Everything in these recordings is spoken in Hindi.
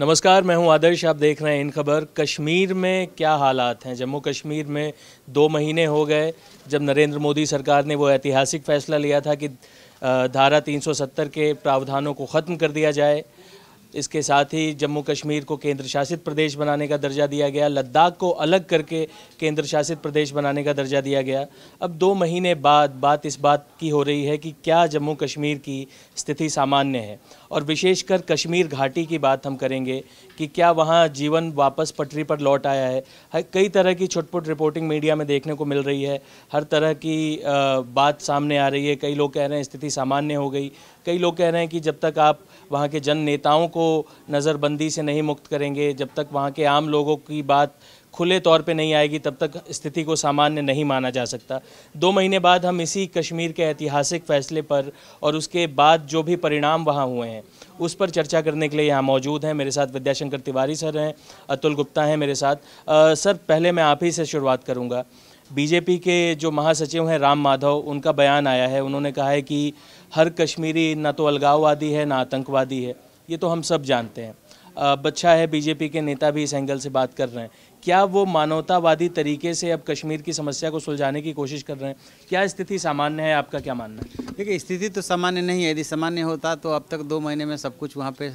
नमस्कार मैं हूं आदर्श आप देख रहे हैं इन खबर कश्मीर में क्या हालात हैं जम्मू कश्मीर में दो महीने हो गए जब नरेंद्र मोदी सरकार ने वो ऐतिहासिक फैसला लिया था कि धारा 370 के प्रावधानों को ख़त्म कर दिया जाए इसके साथ ही जम्मू कश्मीर को केंद्र शासित प्रदेश बनाने का दर्जा दिया गया लद्दाख को अलग करके केंद्र शासित प्रदेश बनाने का दर्जा दिया गया अब दो महीने बाद बात इस बात की हो रही है कि क्या जम्मू कश्मीर की स्थिति सामान्य है और विशेषकर कश्मीर घाटी की बात हम करेंगे कि क्या वहाँ जीवन वापस पटरी पर लौट आया है कई तरह की छुटपुट रिपोर्टिंग मीडिया में देखने को मिल रही है हर तरह की बात सामने आ रही है कई लोग कह रहे हैं स्थिति सामान्य हो गई कई लोग कह रहे हैं कि जब तक आप वहाँ के जन नेताओं को नज़रबंदी से नहीं मुक्त करेंगे जब तक वहाँ के आम लोगों की बात खुले तौर पे नहीं आएगी तब तक स्थिति को सामान्य नहीं माना जा सकता दो महीने बाद हम इसी कश्मीर के ऐतिहासिक फैसले पर और उसके बाद जो भी परिणाम वहाँ हुए हैं उस पर चर्चा करने के लिए यहाँ मौजूद हैं मेरे साथ विद्याशंकर तिवारी सर हैं अतुल गुप्ता हैं मेरे साथ आ, सर पहले मैं आप ही से शुरुआत करूँगा बीजेपी के जो महासचिव हैं राम माधव उनका बयान आया है उन्होंने कहा है कि हर कश्मीरी ना तो अलगाववादी है ना आतंकवादी है ये तो हम सब जानते हैं अब अच्छा है बीजेपी के नेता भी इस एंगल से बात कर रहे हैं क्या वो मानवतावादी तरीके से अब कश्मीर की समस्या को सुलझाने की कोशिश कर रहे हैं क्या स्थिति सामान्य है आपका क्या मानना है देखिए स्थिति तो सामान्य नहीं है यदि सामान्य होता तो अब तक दो महीने में सब कुछ वहाँ पे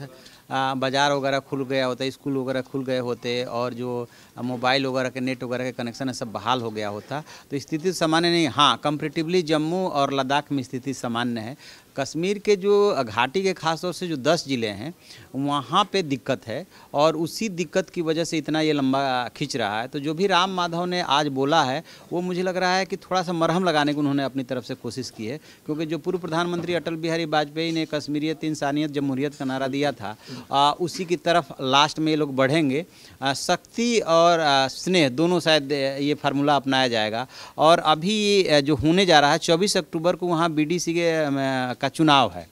बाज़ार वगैरह खुल गया होता स्कूल वगैरह खुल गए होते और जो मोबाइल वगैरह के नेट वगैरह के कनेक्शन है सब बहाल हो गया होता तो स्थिति सामान्य नहीं हाँ कंपेटिवली जम्मू और लद्दाख में स्थिति सामान्य है कश्मीर के जो घाटी के खासतौर से जो दस ज़िले हैं वहाँ पे दिक्कत है और उसी दिक्कत की वजह से इतना ये लंबा खींच रहा है तो जो भी राम माधव ने आज बोला है वो मुझे लग रहा है कि थोड़ा सा मरहम लगाने की उन्होंने अपनी तरफ से कोशिश की है क्योंकि जो पूर्व प्रधानमंत्री अटल बिहारी वाजपेयी ने कश्मीरियत इंसानियत जमहूरियत का नारा दिया था आ, उसी की तरफ लास्ट में ये लोग बढ़ेंगे शक्ति और स्नेह दोनों शायद ये फार्मूला अपनाया जाएगा और अभी जो होने जा रहा है चौबीस अक्टूबर को वहाँ बीडीसी के का चुनाव है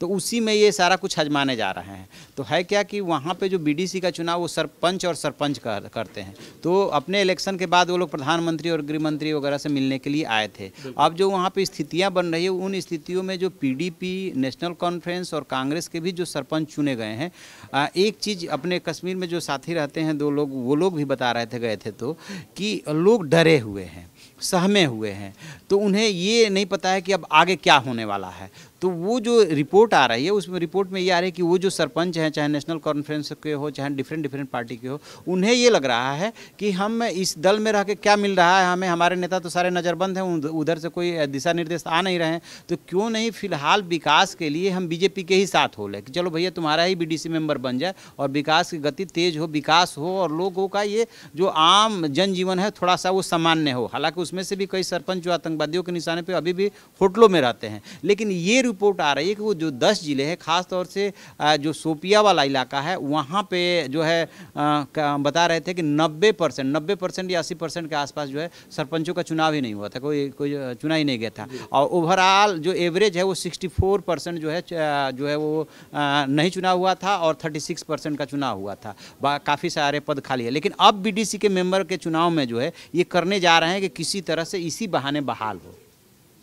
तो उसी में ये सारा कुछ हजमाने जा रहे हैं तो है क्या कि वहाँ पे जो बीडीसी का चुनाव वो सरपंच और सरपंच कर, करते हैं तो अपने इलेक्शन के बाद वो लोग प्रधानमंत्री और गृह मंत्री वगैरह से मिलने के लिए आए थे अब जो वहाँ पर स्थितियाँ बन रही है उन स्थितियों में जो पीडीपी नेशनल कॉन्फ्रेंस और कांग्रेस के भी जो सरपंच चुने गए हैं एक चीज़ अपने कश्मीर में जो साथी रहते हैं दो लोग वो लोग भी बता रहे थे गए थे तो कि लोग डरे हुए हैं सहमे हुए हैं तो उन्हें ये नहीं पता है कि अब आगे क्या होने वाला है तो वो जो रिपोर्ट आ रही है उसमें रिपोर्ट में ये आ रही है कि वो जो सरपंच हैं चाहे नेशनल कॉन्फ्रेंस के हो चाहे डिफरेंट डिफरेंट पार्टी के हो उन्हें ये लग रहा है कि हम इस दल में रह के क्या मिल रहा है हमें हमारे नेता तो सारे नज़रबंद हैं उधर से कोई दिशा निर्देश आ नहीं रहे हैं तो क्यों नहीं फिलहाल विकास के लिए हम बीजेपी के ही साथ हो ले कि चलो भैया तुम्हारा ही बी मेंबर बन जाए और विकास की गति तेज हो विकास हो और लोगों का ये जो आम जनजीवन है थोड़ा सा वो सामान्य हो हालांकि उसमें से भी कई सरपंच जो आतंकवादियों के निशाने पर अभी भी होटलों में रहते हैं लेकिन ये रिपोर्ट आ रही है कि वो जो दस ज़िले हैं ख़ास तौर से जो सोपिया वाला इलाका है वहाँ पे जो है बता रहे थे कि नब्बे परसेंट नब्बे परसेंट या अस्सी परसेंट के आसपास जो है सरपंचों का चुनाव ही नहीं हुआ था कोई कोई चुना ही नहीं गया था और ओवरऑल जो एवरेज है वो सिक्सटी फोर परसेंट जो है जो है वो नहीं चुनाव हुआ था और थर्टी सिक्स परसेंट का चुनाव हुआ था काफ़ी सारे पद खाली है लेकिन अब बी के मेंबर के चुनाव में जो है ये करने जा रहे हैं कि किसी तरह से इसी बहाने बहाल हो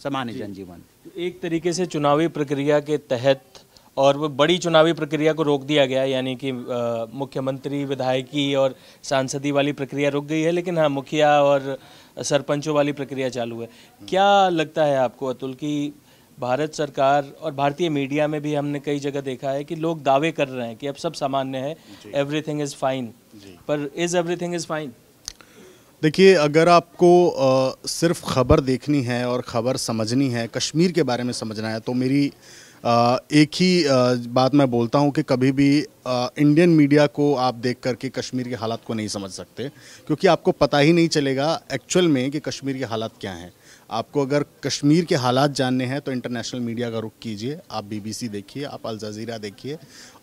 सामान्य जनजीवन एक तरीके से चुनावी प्रक्रिया के तहत और वो बड़ी चुनावी प्रक्रिया को रोक दिया गया यानी कि मुख्यमंत्री विधायकी और सांसदी वाली प्रक्रिया रुक गई है लेकिन हाँ मुखिया और सरपंचों वाली प्रक्रिया चालू है क्या लगता है आपको अतुल की भारत सरकार और भारतीय मीडिया में भी हमने कई जगह देखा है कि लोग दावे कर रहे हैं कि अब सब सामान्य है एवरीथिंग इज़ फाइन पर इज़ एवरीथिंग इज़ फाइन देखिए अगर आपको आ, सिर्फ ख़बर देखनी है और ख़बर समझनी है कश्मीर के बारे में समझना है तो मेरी आ, एक ही आ, बात मैं बोलता हूँ कि कभी भी आ, इंडियन मीडिया को आप देख करके कश्मीर के हालात को नहीं समझ सकते क्योंकि आपको पता ही नहीं चलेगा एक्चुअल में कि कश्मीर के हालात क्या हैं आपको अगर कश्मीर के हालात जानने हैं तो इंटरनेशनल मीडिया का रुख कीजिए आप बीबीसी देखिए आप अल जजीरा देखिए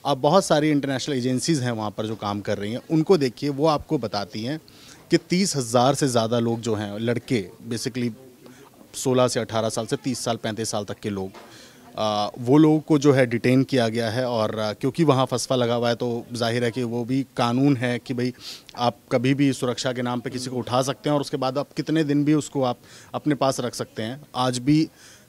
आप बहुत सारी इंटरनेशनल एजेंसीज़ हैं वहाँ पर जो काम कर रही हैं उनको देखिए वो आपको बताती हैं कि तीस हज़ार से ज़्यादा लोग जो हैं लड़के बेसिकली सोलह से अठारह साल से तीस साल पैंतीस साल तक के लोग आ, वो लोगों को जो है डिटेन किया गया है और क्योंकि वहाँ फसफा लगा हुआ है तो जाहिर है कि वो भी कानून है कि भाई आप कभी भी सुरक्षा के नाम पे किसी को उठा सकते हैं और उसके बाद आप कितने दिन भी उसको आप अपने पास रख सकते हैं आज भी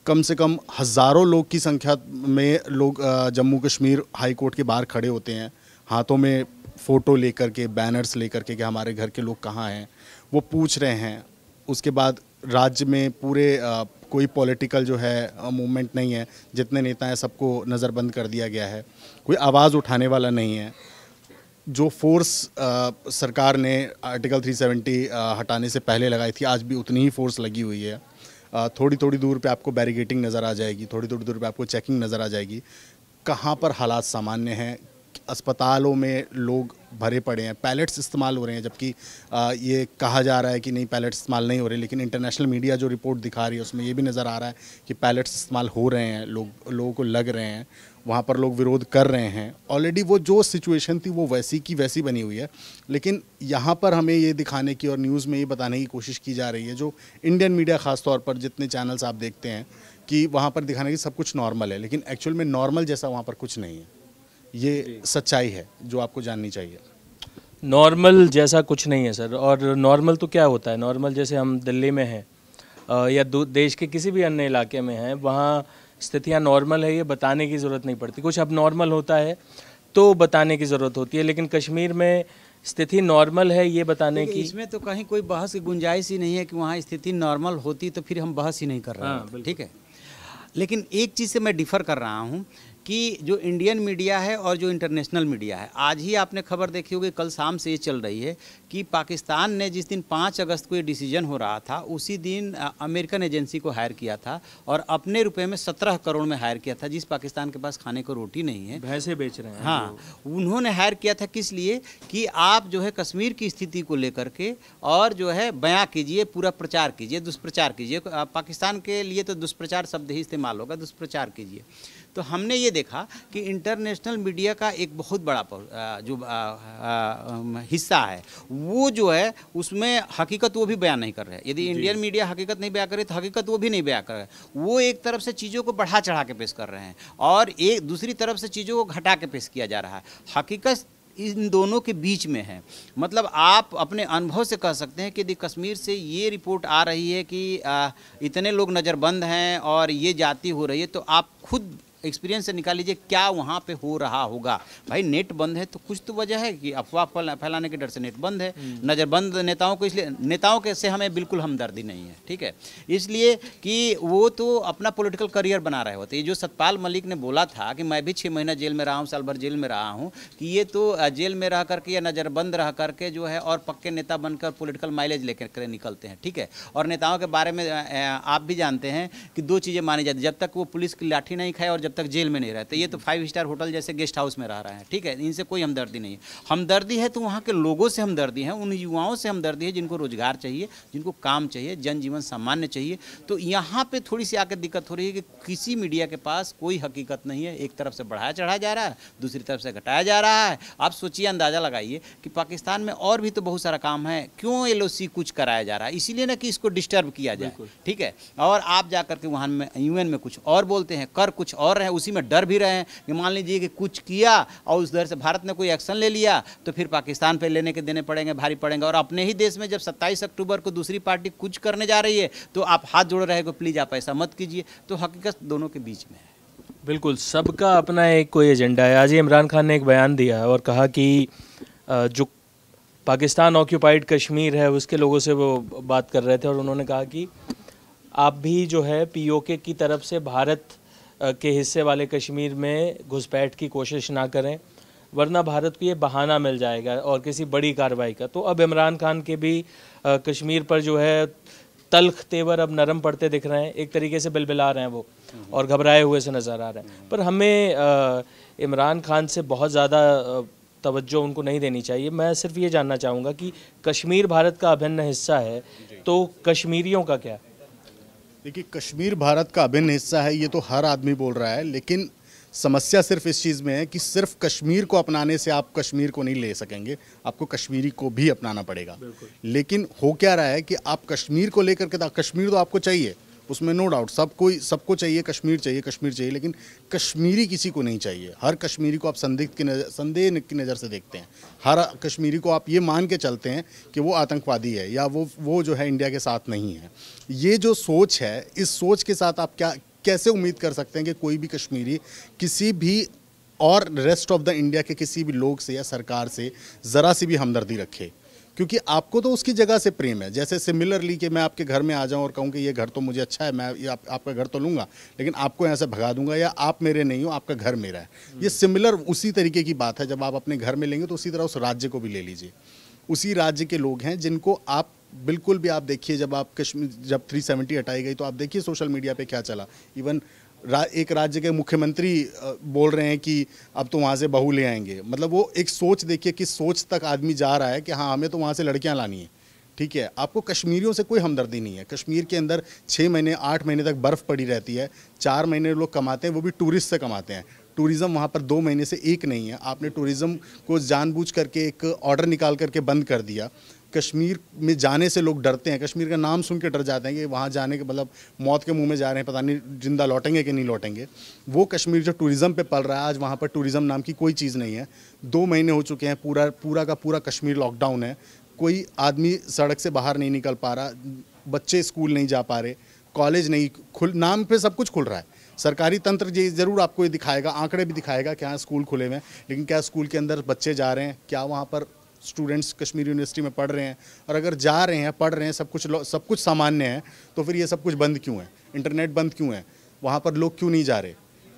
कम से कम हज़ारों लोग की संख्या में लोग जम्मू कश्मीर हाई कोर्ट के बाहर खड़े होते हैं हाथों में फ़ोटो लेकर के बैनर्स लेकर के कि हमारे घर के लोग कहाँ हैं वो पूछ रहे हैं उसके बाद राज्य में पूरे कोई पॉलिटिकल जो है मूवमेंट नहीं है जितने नेता हैं सबको नज़रबंद कर दिया गया है कोई आवाज़ उठाने वाला नहीं है जो फोर्स आ, सरकार ने आर्टिकल 370 आ, हटाने से पहले लगाई थी आज भी उतनी ही फोर्स लगी हुई है थोड़ी थोड़ी दूर पे आपको बैरिगेटिंग नज़र आ जाएगी थोड़ी थोड़ी दूर पे आपको चेकिंग नज़र आ जाएगी कहाँ पर हालात सामान्य हैं अस्पतालों में लोग भरे पड़े हैं पैलेट्स इस्तेमाल हो रहे हैं जबकि ये कहा जा रहा है कि नहीं पैलेट्स इस्तेमाल नहीं हो रहे लेकिन इंटरनेशनल मीडिया जो रिपोर्ट दिखा रही है उसमें ये भी नज़र आ रहा है कि पैलेट्स इस्तेमाल हो रहे हैं लोग लोगों को लग रहे हैं वहाँ पर लोग विरोध कर रहे हैं ऑलरेडी वो जो सिचुएशन थी वो वैसी की वैसी बनी हुई है लेकिन यहाँ पर हमें ये दिखाने की और न्यूज़ में ये बताने की कोशिश की जा रही है जो इंडियन मीडिया खास तौर पर जितने चैनल्स आप देखते हैं कि वहाँ पर दिखाने की सब कुछ नॉर्मल है लेकिन एक्चुअल में नॉर्मल जैसा वहाँ पर कुछ नहीं है ये सच्चाई है जो आपको जाननी चाहिए नॉर्मल जैसा कुछ नहीं है सर और नॉर्मल तो क्या होता है नॉर्मल जैसे हम दिल्ली में हैं या देश के किसी भी अन्य इलाके में हैं वहाँ स्थितियाँ नॉर्मल है ये बताने की ज़रूरत नहीं पड़ती कुछ अब नॉर्मल होता है तो बताने की ज़रूरत होती है लेकिन कश्मीर में स्थिति नॉर्मल है ये बताने की इसमें तो कहीं कोई बहस की गुंजाइश ही नहीं है कि वहाँ स्थिति नॉर्मल होती तो फिर हम बहस ही नहीं कर रहे हाँ, हैं ठीक है लेकिन एक चीज़ से मैं डिफ़र कर रहा हूँ कि जो इंडियन मीडिया है और जो इंटरनेशनल मीडिया है आज ही आपने खबर देखी होगी कल शाम से ये चल रही है कि पाकिस्तान ने जिस दिन 5 अगस्त को ये डिसीजन हो रहा था उसी दिन अमेरिकन एजेंसी को हायर किया था और अपने रुपए में 17 करोड़ में हायर किया था जिस पाकिस्तान के पास खाने को रोटी नहीं है भैंसे बेच रहे हैं हाँ उन्होंने हायर किया था किस लिए कि आप जो है कश्मीर की स्थिति को लेकर के और जो है बयाँ कीजिए पूरा प्रचार कीजिए दुष्प्रचार कीजिए पाकिस्तान के लिए तो दुष्प्रचार शब्द ही इस्तेमाल होगा दुष्प्रचार कीजिए तो हमने ये देखा कि इंटरनेशनल मीडिया का एक बहुत बड़ा जो हिस्सा है वो जो है उसमें हकीकत वो भी बयान नहीं कर रहे यदि इंडियन मीडिया हकीकत नहीं बयान करे तो हकीकत वो भी नहीं बयान कर रहे वो एक तरफ से चीज़ों को बढ़ा चढ़ा के पेश कर रहे हैं और एक दूसरी तरफ से चीज़ों को घटा के पेश किया जा रहा है हकीकत इन दोनों के बीच में है मतलब आप अपने अनुभव से कह सकते हैं कि यदि कश्मीर से ये रिपोर्ट आ रही है कि इतने लोग नज़रबंद हैं और ये जाति हो रही है तो आप खुद एक्सपीरियंस से निकाल लीजिए क्या वहाँ पे हो रहा होगा भाई नेट बंद है तो कुछ तो वजह है कि अफवाह फैलाने के डर से नेट बंद है हम्म। नज़रबंद नेताओं को इसलिए नेताओं के से हमें बिल्कुल हमदर्दी नहीं है ठीक है इसलिए कि वो तो अपना पॉलिटिकल करियर बना रहे होते जो सतपाल मलिक ने बोला था कि मैं भी छः महीना जेल में रहा हूँ साल भर जेल में रहा हूँ कि ये तो जेल में रह करके या नज़रबंद रह करके जो है और पक्के नेता बनकर पोलिटिकल माइलेज लेकर निकलते हैं ठीक है और नेताओं के बारे में आप भी जानते हैं कि दो चीज़ें मानी जाती जब तक वो पुलिस की लाठी नहीं खाए और जब तक जेल में नहीं रहते ये तो फाइव स्टार होटल जैसे गेस्ट हाउस में रह रहे हैं ठीक है इनसे कोई हमदर्दी नहीं है हमदर्दी है तो वहाँ के लोगों से हमदर्दी है उन युवाओं से हमदर्दी है जिनको रोजगार चाहिए जिनको काम चाहिए जनजीवन सामान्य चाहिए तो यहाँ पर थोड़ी सी आकर दिक्कत हो रही है कि किसी मीडिया के पास कोई हकीकत नहीं है एक तरफ से बढ़ाया चढ़ाया जा रहा है दूसरी तरफ से घटाया जा रहा है आप सोचिए अंदाज़ा लगाइए कि पाकिस्तान में और भी तो बहुत सारा काम है क्यों एल कुछ कराया जा रहा है इसीलिए ना कि इसको डिस्टर्ब किया जाए ठीक है और आप जा करके वहाँ में यूएन में कुछ और बोलते हैं कर कुछ और रहे हैं उसी में डर भी रहे हैं कि मान लीजिए कि कुछ किया और उस डर से भारत ने कोई एक्शन ले लिया तो फिर पाकिस्तान पर लेने के देने पड़ेंगे भारी पड़ेंगे और अपने ही देश में जब सत्ताईस अक्टूबर को दूसरी पार्टी कुछ करने जा रही है तो आप हाथ जोड़ रहे हो प्लीज़ आप ऐसा मत कीजिए तो हकीकत दोनों के बीच में है बिल्कुल सबका अपना एक कोई एजेंडा है आज ही इमरान खान ने एक बयान दिया और कहा कि जो पाकिस्तान ऑक्यूपाइड कश्मीर है उसके लोगों से वो बात कर रहे थे और उन्होंने कहा कि आप भी जो है पीओके की तरफ से भारत के हिस्से वाले कश्मीर में घुसपैठ की कोशिश ना करें वरना भारत को ये बहाना मिल जाएगा और किसी बड़ी कार्रवाई का तो अब इमरान खान के भी कश्मीर पर जो है तलख तेवर अब नरम पड़ते दिख रहे हैं एक तरीके से बिलबिला रहे हैं वो और घबराए हुए से नज़र आ रहे हैं पर हमें इमरान खान से बहुत ज़्यादा तवज्जो उनको नहीं देनी चाहिए मैं सिर्फ ये जानना चाहूँगा कि कश्मीर भारत का अभिन्न हिस्सा है तो कश्मीरियों का क्या देखिए कश्मीर भारत का अभिन्न हिस्सा है ये तो हर आदमी बोल रहा है लेकिन समस्या सिर्फ इस चीज़ में है कि सिर्फ कश्मीर को अपनाने से आप कश्मीर को नहीं ले सकेंगे आपको कश्मीरी को भी अपनाना पड़ेगा लेकिन हो क्या रहा है कि आप कश्मीर को लेकर के कश्मीर तो आपको चाहिए उसमें नो डाउट सब कोई सबको चाहिए कश्मीर चाहिए कश्मीर चाहिए लेकिन कश्मीरी किसी को नहीं चाहिए हर कश्मीरी को आप संदिग्ध की नज़र संदेह की नज़र से देखते हैं हर कश्मीरी को आप ये मान के चलते हैं कि वो आतंकवादी है या वो वो जो है इंडिया के साथ नहीं है ये जो सोच है इस सोच के साथ आप क्या कैसे उम्मीद कर सकते हैं कि कोई भी कश्मीरी किसी भी और रेस्ट ऑफ द इंडिया के किसी भी लोग से या सरकार से ज़रा सी भी हमदर्दी रखे क्योंकि आपको तो उसकी जगह से प्रेम है जैसे सिमिलरली कि मैं आपके घर में आ जाऊँ और कहूँ कि ये घर तो मुझे अच्छा है मैं आप, आपका घर तो लूंगा लेकिन आपको यहाँ से भगा दूंगा या आप मेरे नहीं हो आपका घर मेरा है हम्म। ये सिमिलर उसी तरीके की बात है जब आप अपने घर में लेंगे तो उसी तरह उस राज्य को भी ले लीजिए उसी राज्य के लोग हैं जिनको आप बिल्कुल भी आप देखिए जब आप कश्मीर जब 370 हटाई गई तो आप देखिए सोशल मीडिया पे क्या चला इवन रा, एक राज्य के मुख्यमंत्री बोल रहे हैं कि अब तो वहाँ से बहू ले आएंगे मतलब वो एक सोच देखिए किस सोच तक आदमी जा रहा है कि हाँ हमें तो वहाँ से लड़कियाँ लानी है ठीक है आपको कश्मीरियों से कोई हमदर्दी नहीं है कश्मीर के अंदर छः महीने आठ महीने तक बर्फ़ पड़ी रहती है चार महीने लोग कमाते हैं वो भी टूरिस्ट से कमाते हैं टूरिज़्म वहाँ पर दो महीने से एक नहीं है आपने टूरिज़्म को जानबूझ करके एक ऑर्डर निकाल करके बंद कर दिया कश्मीर में जाने से लोग डरते हैं कश्मीर का नाम सुन के डर जाते हैं कि वहाँ जाने के मतलब मौत के मुंह में जा रहे हैं पता नहीं जिंदा लौटेंगे कि नहीं लौटेंगे वो कश्मीर जो टूरिज़्म पे पल रहा है आज वहाँ पर टूरिज़्म नाम की कोई चीज़ नहीं है दो महीने हो चुके हैं पूरा पूरा का पूरा कश्मीर लॉकडाउन है कोई आदमी सड़क से बाहर नहीं निकल पा रहा बच्चे स्कूल नहीं जा पा रहे कॉलेज नहीं खुल नाम पर सब कुछ खुल रहा है सरकारी तंत्र ये ज़रूर आपको ये दिखाएगा आंकड़े भी दिखाएगा क्या हाँ, स्कूल खुले हुए हैं लेकिन क्या स्कूल के अंदर बच्चे जा रहे हैं क्या वहाँ पर स्टूडेंट्स कश्मीर यूनिवर्सिटी में पढ़ रहे हैं और अगर जा रहे हैं पढ़ रहे हैं सब कुछ सब कुछ सामान्य है तो फिर ये सब कुछ बंद क्यों है इंटरनेट बंद क्यों है वहाँ पर लोग क्यों नहीं जा रहे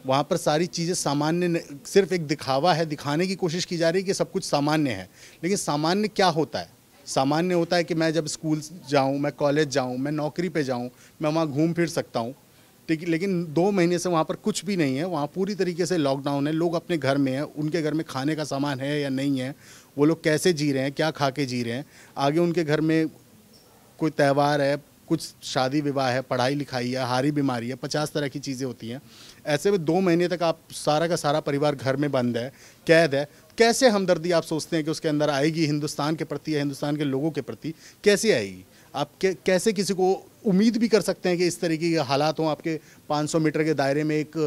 वहाँ पर सारी चीज़ें सामान्य सिर्फ एक दिखावा है दिखाने की कोशिश की जा रही है कि सब कुछ सामान्य है लेकिन सामान्य क्या होता है सामान्य होता है कि मैं जब स्कूल जाऊँ मैं कॉलेज जाऊँ मैं नौकरी पे जाऊँ मैं वहाँ घूम फिर सकता हूँ ठीक लेकिन दो महीने से वहाँ पर कुछ भी नहीं है वहाँ पूरी तरीके से लॉकडाउन है लोग अपने घर में हैं उनके घर में खाने का सामान है या नहीं है वो लोग कैसे जी रहे हैं क्या खा के जी रहे हैं आगे उनके घर में कोई त्यौहार है कुछ शादी विवाह है पढ़ाई लिखाई है हारी बीमारी है पचास तरह की चीज़ें होती हैं ऐसे में दो महीने तक आप सारा का सारा परिवार घर में बंद है कैद है कैसे हमदर्दी आप सोचते हैं कि उसके अंदर आएगी हिंदुस्तान के प्रति या हिंदुस्तान के लोगों के प्रति कैसे आएगी आप कैसे किसी को उम्मीद भी कर सकते हैं कि इस तरीके के हालात हों आपके 500 मीटर के दायरे में एक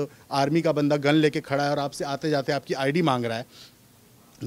आर्मी का बंदा गन लेके खड़ा है और आपसे आते जाते आपकी आईडी मांग रहा है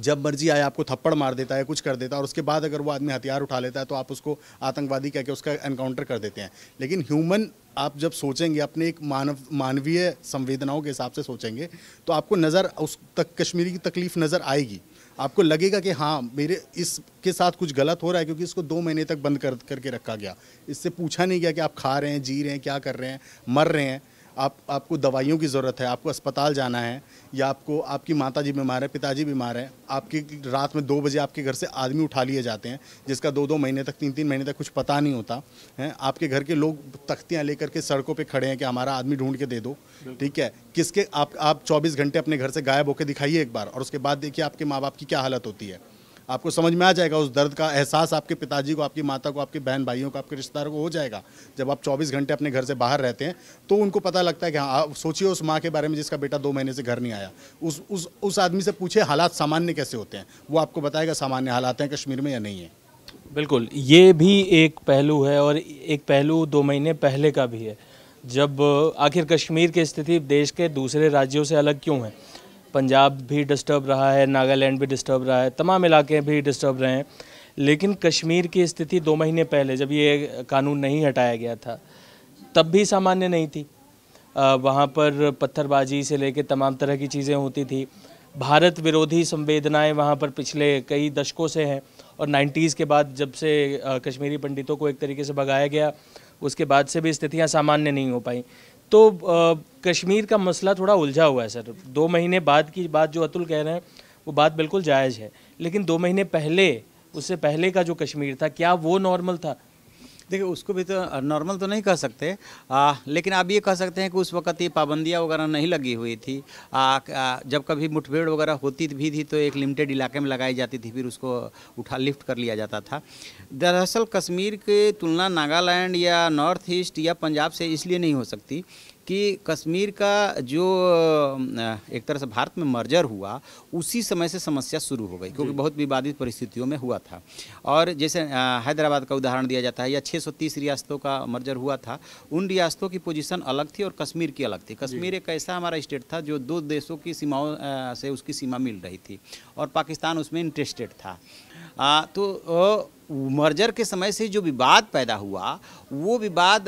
जब मर्जी आए आपको थप्पड़ मार देता है कुछ कर देता है और उसके बाद अगर वो आदमी हथियार उठा लेता है तो आप उसको आतंकवादी कह के उसका एनकाउंटर कर देते हैं लेकिन ह्यूमन आप जब सोचेंगे अपने एक मानव मानवीय संवेदनाओं के हिसाब से सोचेंगे तो आपको नज़र उस तक कश्मीरी की तकलीफ़ नज़र आएगी आपको लगेगा कि हाँ मेरे इसके साथ कुछ गलत हो रहा है क्योंकि इसको दो महीने तक बंद कर करके रखा गया इससे पूछा नहीं गया कि आप खा रहे हैं जी रहे हैं क्या कर रहे हैं मर रहे हैं आप आपको दवाइयों की ज़रूरत है आपको अस्पताल जाना है या आपको आपकी माता जी बीमार है पिताजी बीमार है आपकी रात में दो बजे आपके घर से आदमी उठा लिए जाते हैं जिसका दो दो महीने तक तीन तीन महीने तक कुछ पता नहीं होता है आपके घर के लोग तख्तियाँ लेकर के सड़कों पर खड़े हैं कि हमारा आदमी ढूंढ के दे दो ठीक है किसके आप आप चौबीस घंटे अपने घर से गायब होकर दिखाइए एक बार और उसके बाद देखिए आपके माँ बाप की क्या हालत होती है आपको समझ में आ जाएगा उस दर्द का एहसास आपके पिताजी को आपकी माता को आपके बहन भाइयों को आपके रिश्तेदारों को हो जाएगा जब आप 24 घंटे अपने घर से बाहर रहते हैं तो उनको पता लगता है कि हाँ आप सोचिए उस माँ के बारे में जिसका बेटा दो महीने से घर नहीं आया उस उस उस आदमी से पूछे हालात सामान्य कैसे होते हैं वो आपको बताएगा सामान्य हालात हैं कश्मीर में या नहीं है बिल्कुल ये भी एक पहलू है और एक पहलू दो महीने पहले का भी है जब आखिर कश्मीर की स्थिति देश के दूसरे राज्यों से अलग क्यों है पंजाब भी डिस्टर्ब रहा है नागालैंड भी डिस्टर्ब रहा है तमाम इलाके भी डिस्टर्ब रहे हैं लेकिन कश्मीर की स्थिति दो महीने पहले जब ये कानून नहीं हटाया गया था तब भी सामान्य नहीं थी वहाँ पर पत्थरबाजी से लेकर तमाम तरह की चीज़ें होती थी भारत विरोधी संवेदनाएं वहाँ पर पिछले कई दशकों से हैं और 90s के बाद जब से कश्मीरी पंडितों को एक तरीके से भगाया गया उसके बाद से भी स्थितियाँ सामान्य नहीं हो पाई तो कश्मीर का मसला थोड़ा उलझा हुआ है सर दो महीने बाद की बात जो अतुल कह रहे हैं वो बात बिल्कुल जायज़ है लेकिन दो महीने पहले उससे पहले का जो कश्मीर था क्या वो नॉर्मल था देखिए उसको भी तो नॉर्मल तो नहीं कह सकते आ, लेकिन आप ये कह सकते हैं कि उस वक्त ये पाबंदियाँ वगैरह नहीं लगी हुई थी आ, आ, जब कभी मुठभेड़ वगैरह होती भी थी तो एक लिमिटेड इलाके में लगाई जाती थी फिर उसको उठा लिफ्ट कर लिया जाता था दरअसल कश्मीर की तुलना नागालैंड या नॉर्थ ईस्ट या पंजाब से इसलिए नहीं हो सकती कि कश्मीर का जो एक तरह से भारत में मर्जर हुआ उसी समय से समस्या शुरू हो गई क्योंकि बहुत विवादित परिस्थितियों में हुआ था और जैसे हैदराबाद का उदाहरण दिया जाता है या 630 रियासतों का मर्जर हुआ था उन रियासतों की पोजीशन अलग थी और कश्मीर की अलग थी कश्मीर एक ऐसा हमारा स्टेट था जो दो देशों की सीमाओं से उसकी सीमा मिल रही थी और पाकिस्तान उसमें इंटरेस्टेड था आ, तो मर्जर के समय से जो विवाद पैदा हुआ वो विवाद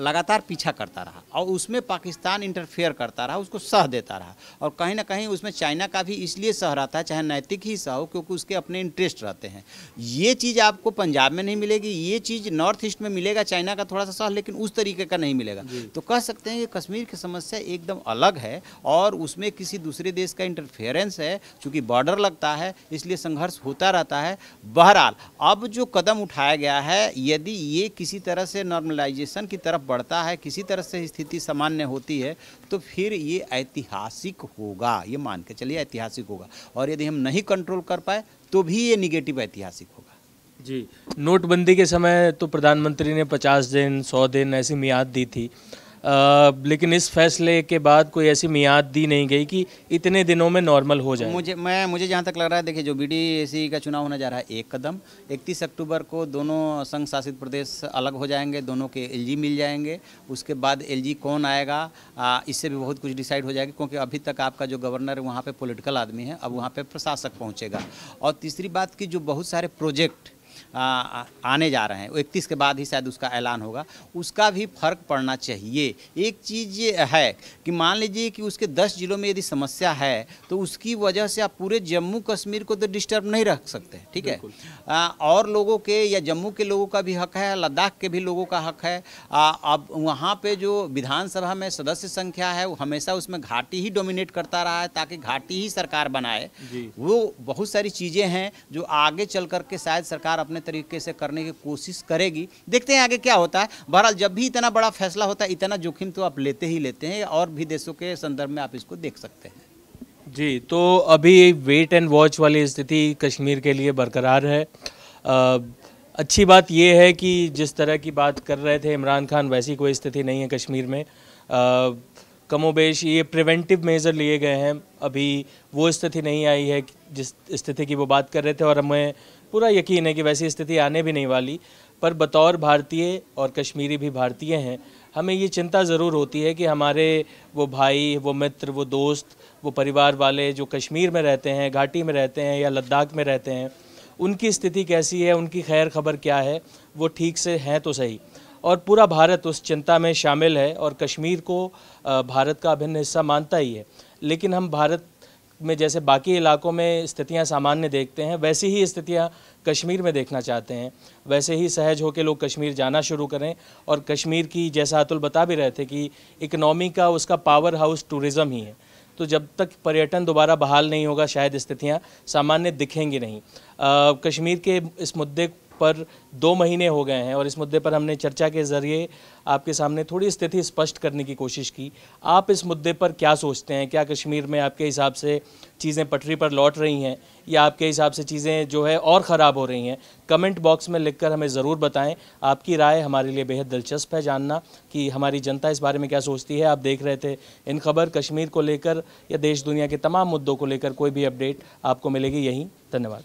लगातार पीछा करता रहा और उसमें पाकिस्तान इंटरफेयर करता रहा उसको सह देता रहा और कहीं ना कहीं उसमें चाइना का भी इसलिए सह रहता है चाहे नैतिक ही सह हो क्योंकि उसके अपने इंटरेस्ट रहते हैं ये चीज़ आपको पंजाब में नहीं मिलेगी ये चीज़ नॉर्थ ईस्ट में मिलेगा चाइना का थोड़ा सा सह लेकिन उस तरीके का नहीं मिलेगा तो कह सकते हैं कि कश्मीर की समस्या एकदम अलग है और उसमें किसी दूसरे देश का इंटरफेरेंस है चूँकि बॉर्डर लगता है इसलिए संघर्ष होता रहता है है बहरहाल अब जो कदम उठाया गया है यदि ये किसी तरह से नॉर्मलाइजेशन की तरफ बढ़ता है किसी तरह से स्थिति सामान्य होती है तो फिर ये ऐतिहासिक होगा ये मान के चलिए ऐतिहासिक होगा और यदि हम नहीं कंट्रोल कर पाए तो भी ये निगेटिव ऐतिहासिक होगा जी नोटबंदी के समय तो प्रधानमंत्री ने 50 दिन 100 दिन ऐसी मियाद दी थी लेकिन इस फैसले के बाद कोई ऐसी मियाद दी नहीं गई कि इतने दिनों में नॉर्मल हो जाए मुझे मैं मुझे जहाँ तक लग रहा है देखिए जो बी का चुनाव होने जा रहा है एक कदम इकतीस अक्टूबर को दोनों संघ शासित प्रदेश अलग हो जाएंगे दोनों के एल मिल जाएंगे उसके बाद एल कौन आएगा आ, इससे भी बहुत कुछ डिसाइड हो जाएगा क्योंकि अभी तक आपका जो गवर्नर है वहाँ पर पोलिटिकल आदमी है अब वहाँ पर प्रशासक पहुँचेगा और तीसरी बात की जो बहुत सारे प्रोजेक्ट आने जा रहे हैं इकतीस के बाद ही शायद उसका ऐलान होगा उसका भी फर्क पड़ना चाहिए एक चीज़ है कि मान लीजिए कि उसके दस जिलों में यदि समस्या है तो उसकी वजह से आप पूरे जम्मू कश्मीर को तो डिस्टर्ब नहीं रख सकते ठीक है आ, और लोगों के या जम्मू के लोगों का भी हक है लद्दाख के भी लोगों का हक है आ, अब वहाँ पर जो विधानसभा में सदस्य संख्या है वो हमेशा उसमें घाटी ही डोमिनेट करता रहा है ताकि घाटी ही सरकार बनाए वो बहुत सारी चीज़ें हैं जो आगे चल करके शायद सरकार अपने तरीके से करने की कोशिश करेगी देखते हैं आगे क्या होता है बहरहाल जब भी इतना बड़ा फैसला होता है इतना जोखिम तो आप लेते ही लेते हैं और भी देशों के संदर्भ में आप इसको देख सकते हैं जी तो अभी वेट एंड वॉच वाली स्थिति कश्मीर के लिए बरकरार है आ, अच्छी बात यह है कि जिस तरह की बात कर रहे थे इमरान खान वैसी कोई स्थिति नहीं है कश्मीर में कमोबेश ये प्रिवेंटिव मेज़र लिए गए हैं अभी वो स्थिति नहीं आई है जिस स्थिति की वो बात कर रहे थे और हमें पूरा यकीन है कि वैसी स्थिति आने भी नहीं वाली पर बतौर भारतीय और कश्मीरी भी भारतीय हैं हमें ये चिंता ज़रूर होती है कि हमारे वो भाई वो मित्र वो दोस्त वो परिवार वाले जो कश्मीर में रहते हैं घाटी में रहते हैं या लद्दाख में रहते हैं उनकी स्थिति कैसी है उनकी खैर खबर क्या है वो ठीक से हैं तो सही और पूरा भारत उस चिंता में शामिल है और कश्मीर को भारत का अभिन्न हिस्सा मानता ही है लेकिन हम भारत में जैसे बाकी इलाकों में स्थितियां सामान्य देखते हैं वैसी ही स्थितियां कश्मीर में देखना चाहते हैं वैसे ही सहज होकर लोग कश्मीर जाना शुरू करें और कश्मीर की जैसा अतुल बता भी रहे थे कि इकनॉमी का उसका पावर हाउस टूरिज़्म ही है तो जब तक पर्यटन दोबारा बहाल नहीं होगा शायद स्थितियाँ सामान्य दिखेंगी नहीं आ, कश्मीर के इस मुद्दे पर दो महीने हो गए हैं और इस मुद्दे पर हमने चर्चा के ज़रिए आपके सामने थोड़ी स्थिति स्पष्ट करने की कोशिश की आप इस मुद्दे पर क्या सोचते हैं क्या कश्मीर में आपके हिसाब से चीज़ें पटरी पर लौट रही हैं या आपके हिसाब से चीज़ें जो है और ख़राब हो रही हैं कमेंट बॉक्स में लिख हमें ज़रूर बताएँ आपकी राय हमारे लिए बेहद दिलचस्प है जानना कि हमारी जनता इस बारे में क्या सोचती है आप देख रहे थे इन खबर कश्मीर को लेकर या देश दुनिया के तमाम मुद्दों को लेकर कोई भी अपडेट आपको मिलेगी यहीं धन्यवाद